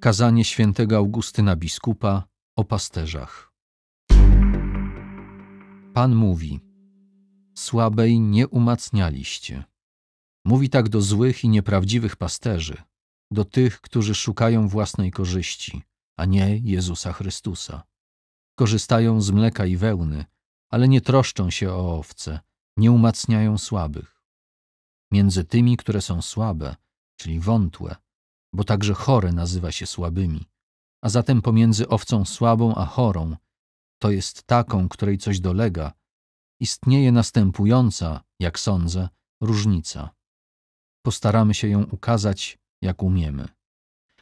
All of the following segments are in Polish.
Kazanie świętego Augustyna biskupa o pasterzach. Pan mówi: Słabej nie umacnialiście. Mówi tak do złych i nieprawdziwych pasterzy, do tych, którzy szukają własnej korzyści, a nie Jezusa Chrystusa. Korzystają z mleka i wełny, ale nie troszczą się o owce, nie umacniają słabych. Między tymi, które są słabe, czyli wątłe, bo także chore nazywa się słabymi. A zatem pomiędzy owcą słabą a chorą, to jest taką, której coś dolega, istnieje następująca, jak sądzę, różnica. Postaramy się ją ukazać, jak umiemy.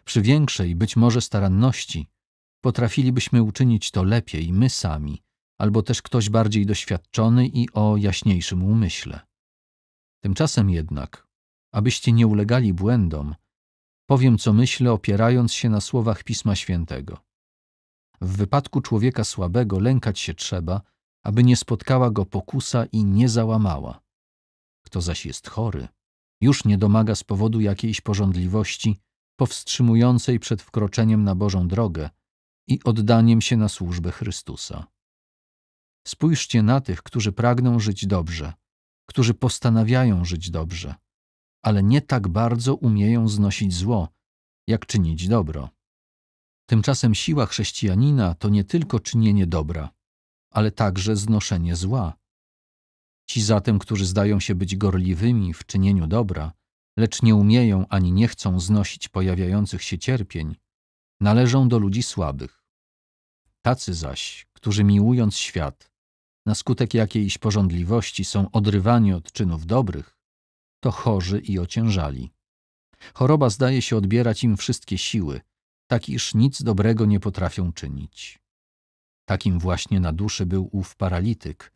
Przy większej, być może staranności, potrafilibyśmy uczynić to lepiej my sami, albo też ktoś bardziej doświadczony i o jaśniejszym umyśle. Tymczasem jednak, abyście nie ulegali błędom, Powiem, co myślę, opierając się na słowach Pisma Świętego. W wypadku człowieka słabego lękać się trzeba, aby nie spotkała go pokusa i nie załamała. Kto zaś jest chory, już nie domaga z powodu jakiejś porządliwości powstrzymującej przed wkroczeniem na Bożą drogę i oddaniem się na służbę Chrystusa. Spójrzcie na tych, którzy pragną żyć dobrze, którzy postanawiają żyć dobrze – ale nie tak bardzo umieją znosić zło, jak czynić dobro. Tymczasem siła chrześcijanina to nie tylko czynienie dobra, ale także znoszenie zła. Ci zatem, którzy zdają się być gorliwymi w czynieniu dobra, lecz nie umieją ani nie chcą znosić pojawiających się cierpień, należą do ludzi słabych. Tacy zaś, którzy miłując świat, na skutek jakiejś porządliwości są odrywani od czynów dobrych, to chorzy i ociężali. Choroba zdaje się odbierać im wszystkie siły, tak iż nic dobrego nie potrafią czynić. Takim właśnie na duszy był ów paralityk,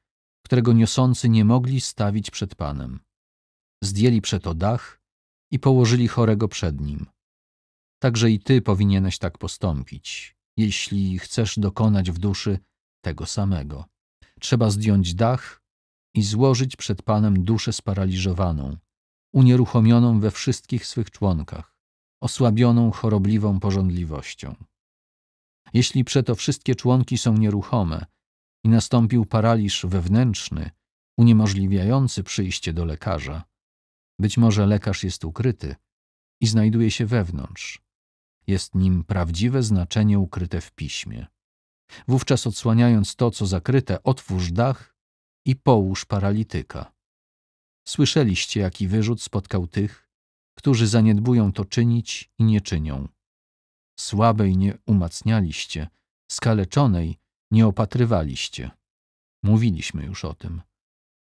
którego niosący nie mogli stawić przed Panem. Zdjęli przeto dach i położyli chorego przed nim. Także i ty powinieneś tak postąpić, jeśli chcesz dokonać w duszy tego samego. Trzeba zdjąć dach i złożyć przed Panem duszę sparaliżowaną, unieruchomioną we wszystkich swych członkach, osłabioną chorobliwą porządliwością. Jeśli przeto wszystkie członki są nieruchome i nastąpił paraliż wewnętrzny, uniemożliwiający przyjście do lekarza, być może lekarz jest ukryty i znajduje się wewnątrz. Jest nim prawdziwe znaczenie ukryte w piśmie. Wówczas odsłaniając to, co zakryte, otwórz dach i połóż paralityka. Słyszeliście, jaki wyrzut spotkał tych, którzy zaniedbują to czynić i nie czynią. Słabej nie umacnialiście, skaleczonej nie opatrywaliście. Mówiliśmy już o tym.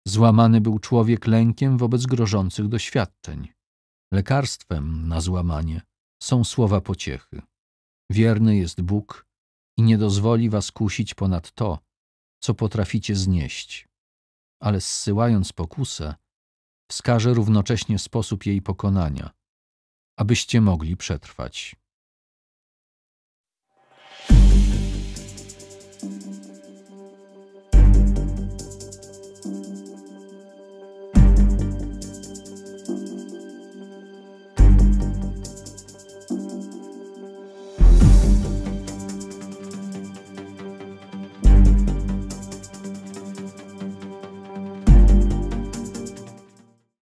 Złamany był człowiek lękiem wobec grożących doświadczeń. Lekarstwem na złamanie są słowa pociechy. Wierny jest Bóg i nie dozwoli was kusić ponad to, co potraficie znieść. Ale zsyłając pokusę, wskaże równocześnie sposób jej pokonania, abyście mogli przetrwać.